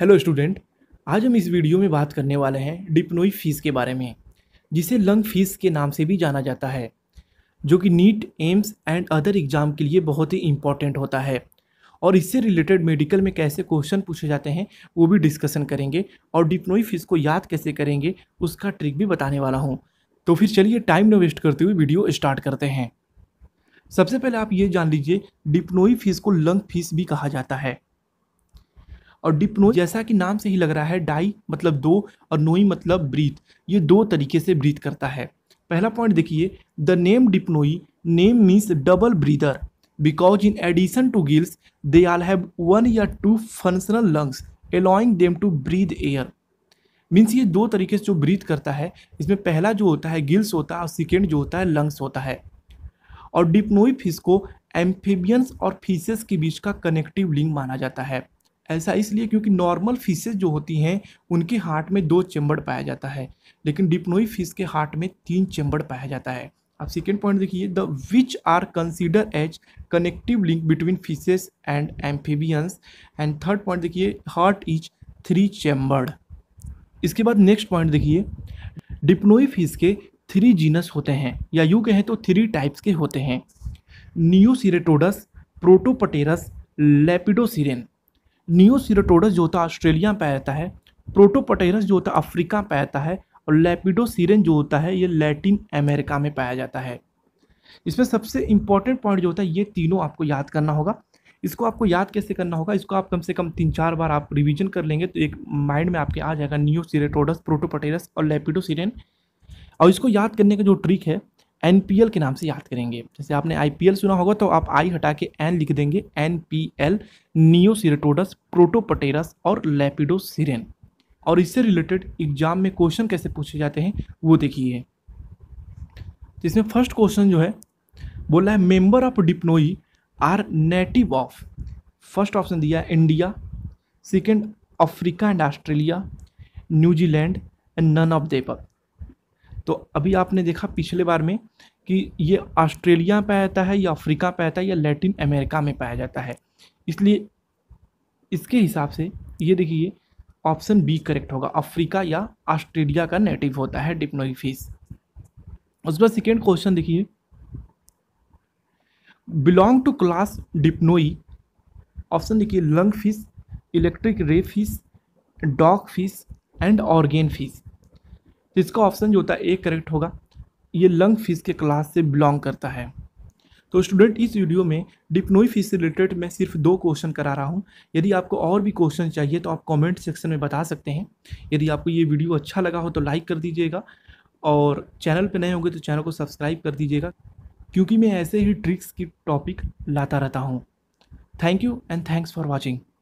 hello student आज हम इस वीडियो में बात करने वाले हैं डिप्नोई फीस के बारे में जिसे लंग फीस के नाम से भी जाना जाता है जो कि NEET AIIMS and other exam के लिए बहुत ही इम्पॉर्टेंट होता है और इससे रिलेटेड मेडिकल में कैसे क्वेश्चन पूछे जाते हैं वो भी डिस्कशन करेंगे और डिप्नोई फीस को याद कैसे करेंगे उसका ट्रिक भी बताने वाला हूँ तो फिर चलिए टाइम न वेस्ट करते हुए वीडियो स्टार्ट करते हैं सबसे पहले आप ये जान लीजिए डिप्नोई फीस को लंग फीस भी कहा जाता है और डिपनोज जैसा कि नाम से ही लग रहा है डाई मतलब दो और नोई मतलब ब्रीथ ये दो तरीके से ब्रीथ करता है पहला पॉइंट देखिए the name Dipnoi name means double breather because in addition to gills they all have one या two functional lungs allowing them to breathe air means ये दो तरीके से जो ब्रीथ करता है इसमें पहला जो होता है गिल्स होता है और सेकेंड जो होता है लंग्स होता है और डिप्नोई फिश को एम्फीबियंस और फिशेस के बीच का कनेक्टिव लिंक माना जाता है ऐसा इसलिए क्योंकि नॉर्मल फिशेज जो होती हैं उनके हार्ट में दो चैम्बर पाया जाता है लेकिन डिप्नोई फिश के हार्ट में तीन चैम्बर पाया जाता है अब सेकेंड पॉइंट देखिए the which are consider as connective link between fishes and amphibians and third point देखिए हार्ट इज थ्री चेम्बर्ड इसके बाद नेक्स्ट पॉइंट देखिए डिप्नोई फिश के थ्री जीनस होते हैं या यूँ कहें तो थ्री टाइप्स के होते हैं नियोसीरेटोडस प्रोटोपटेरस लेपिडोसिरेन नियोसीरोटोडस जो होता है ऑस्ट्रेलिया में पाया जाता है प्रोटोपटेरस जो होता है अफ्रीका में पाया जाता है और लेपिडोसीरन जो होता है ये लैटिन अमेरिका में पाया जाता है इसमें सबसे इम्पॉर्टेंट पॉइंट जो होता है ये तीनों आपको याद करना होगा इसको आपको याद कैसे करना होगा इसको आप कम से कम तीन चार बार आप रिवीजन कर लेंगे तो एक माइंड में आपके आ जाएगा न्यू सीरेटोडस प्रोटोपटेरस और लेपिडोसीरेन और इसको याद करने का जो ट्रिक है एन के नाम से याद करेंगे जैसे आपने आई सुना होगा तो आप आई हटा के एन लिख देंगे N P L Neoceratodus Protopterus और लेपिडोसिरेन और इससे रिलेटेड एग्जाम में क्वेश्चन कैसे पूछे जाते हैं वो देखिए जिसमें इसमें फर्स्ट क्वेश्चन जो है बोला है member of Dipnoi are native of first option दिया है India second Africa and Australia New Zealand and none of देपर तो अभी आपने देखा पिछले बार में कि ये ऑस्ट्रेलिया पाया जाता है या अफ्रीका पाया जाता है या लैटिन अमेरिका में पाया जाता है इसलिए इसके हिसाब से ये देखिए ऑप्शन बी करेक्ट होगा अफ्रीका या ऑस्ट्रेलिया का नेटिव होता है डिप्नोई फीस उस पर सेकेंड क्वेश्चन देखिए belong to class Dipnoi option देखिए lung fish electric ray fish dog fish and organ fish तो इसका ऑप्शन जो होता है ए करेक्ट होगा ये लंग फिश के क्लास से बिलोंग करता है तो स्टूडेंट इस वीडियो में डिप्नोई फिश से रिलेटेड मैं सिर्फ दो क्वेश्चन करा रहा हूँ यदि आपको और भी क्वेश्चन चाहिए तो आप कमेंट सेक्शन में बता सकते हैं यदि आपको ये वीडियो अच्छा लगा हो तो लाइक कर दीजिएगा और चैनल पर नए होंगे तो चैनल को सब्सक्राइब कर दीजिएगा क्योंकि मैं ऐसे ही ट्रिक्स की टॉपिक लाता रहता हूँ thank you and thanks for watching